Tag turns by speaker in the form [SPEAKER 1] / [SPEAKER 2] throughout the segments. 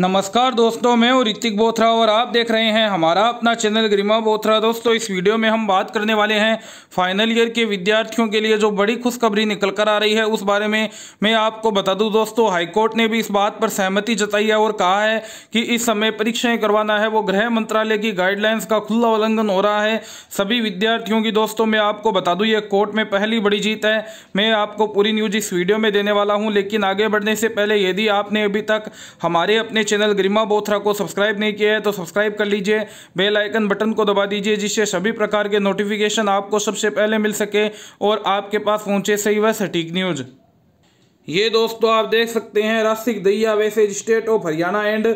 [SPEAKER 1] नमस्कार दोस्तों मैं और ऋतिक बोथरा और आप देख रहे हैं हमारा अपना चैनल गरिमा बोथरा दोस्तों इस वीडियो में हम बात करने वाले हैं फाइनल ईयर के विद्यार्थियों के लिए जो बड़ी खुशखबरी निकल कर आ रही है उस बारे में मैं आपको बता दूं दोस्तों हाईकोर्ट ने भी इस बात पर सहमति जताई है और कहा है कि इस समय परीक्षाएँ करवाना है वो गृह मंत्रालय की गाइडलाइंस का खुला उल्लंघन हो रहा है सभी विद्यार्थियों की दोस्तों मैं आपको बता दूँ ये कोर्ट में पहली बड़ी जीत है मैं आपको पूरी न्यूज इस वीडियो में देने वाला हूँ लेकिन आगे बढ़ने से पहले यदि आपने अभी तक हमारे अपने चैनल गरिमा बोथरा को सब्सक्राइब नहीं किया है तो सब्सक्राइब कर लीजिए बेल आइकन बटन को दबा दीजिए जिससे सभी प्रकार के नोटिफिकेशन आपको सबसे पहले मिल सके और आपके पास पहुंचे सही वह सटीक न्यूज़ ये दोस्तों आप देख सकते हैं रासिक दहिया वैसे state of Haryana and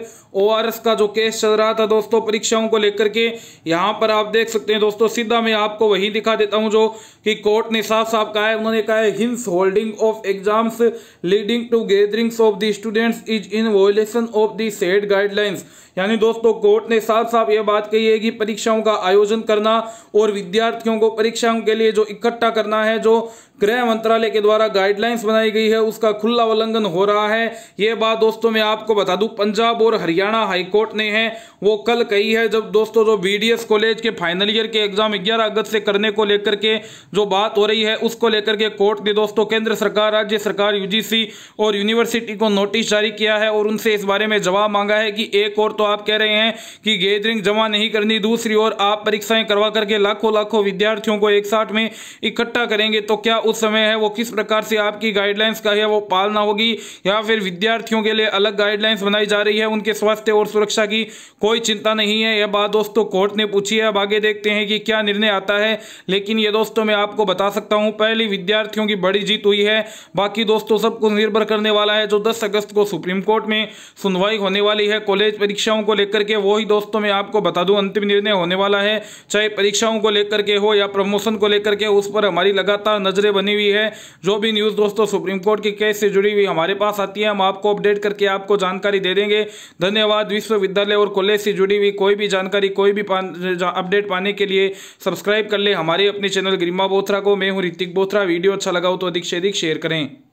[SPEAKER 1] ORS का जो केस चल रहा था दोस्तों परीक्षाओं को लेकर के यहाँ पर आप देख सकते हैं दोस्तों सीधा मैं आपको वही दिखा देता हूँ जो कि कोर्ट ने साफ साफ कहा है उन्होंने कहा है hence holding of exams leading to gatherings of the students is in violation of the said guidelines यानी दोस्तों कोर्ट ने साफ साफ ये बात कही है कि परीक्षाओं का आयोजन करना और विद्यार्थियों को परीक्षाओं के लिए जो इकट्ठा करना है जो गृह मंत्रालय के द्वारा गाइडलाइंस बनाई गई है उस का खुला उल्लंघन हो रहा है ये बात दोस्तों मैं आपको बता दूं पंजाब और हरियाणा हाईकोर्ट ने है वो कल कही है जब दोस्तों जो बी कॉलेज के फाइनल ईयर के एग्जाम ग्यारह अगस्त से करने को लेकर के जो बात हो रही है उसको लेकर के कोर्ट ने दोस्तों केंद्र सरकार राज्य सरकार यू और यूनिवर्सिटी को नोटिस जारी किया है और उनसे इस बारे में जवाब मांगा है कि एक और तो आप कह रहे हैं कि गैदरिंग जमा नहीं करनी दूसरी ओर आप परीक्षाएं करवा करके लाखों लाखों विद्यार्थियों को एक साथ में इकट्ठा करेंगे तो क्या उस समय है वो किस प्रकार से आपकी गाइडलाइंस का है वो पालना होगी या फिर विद्यार्थियों के लिए अलग गाइडलाइंस बनाई जा रही है उनके स्वास्थ्य और सुरक्षा की कोई चिंता नहीं है यह बात दोस्तों कोर्ट ने पूछी है अब आगे देखते हैं कि क्या निर्णय आता है लेकिन ये दोस्तों मैं आपको बता सकता हूँ पहली विद्यार्थियों की बड़ी जीत हुई है बाकी दोस्तों सब कुछ निर्भर करने वाला है जो दस अगस्त को सुप्रीम कोर्ट में सुनवाई होने वाली है कॉलेज परीक्षाओं को लेकर के वही दोस्तों मैं आपको बता दूँ अंतिम निर्णय होने वाला है चाहे परीक्षाओं को लेकर के हो या प्रमोशन को लेकर के उस पर हमारी लगातार नजरें बनी हुई है जो भी न्यूज़ दोस्तों सुप्रीम कोर्ट के केस से जुड़ी हुई हमारे पास आती है हम आपको अपडेट करके आपको जानकारी दे देंगे धन्यवाद विश्वविद्यालय और कॉलेज से जुड़ी हुई कोई भी जानकारी कोई भी अपडेट पाने के लिए सब्सक्राइब कर ले हमारे अपने चैनल गरिमा बोथरा को मैं हूँ ऋतिक बोथरा वीडियो अच्छा लगा हो तो अधिक से अधिक शेयर करें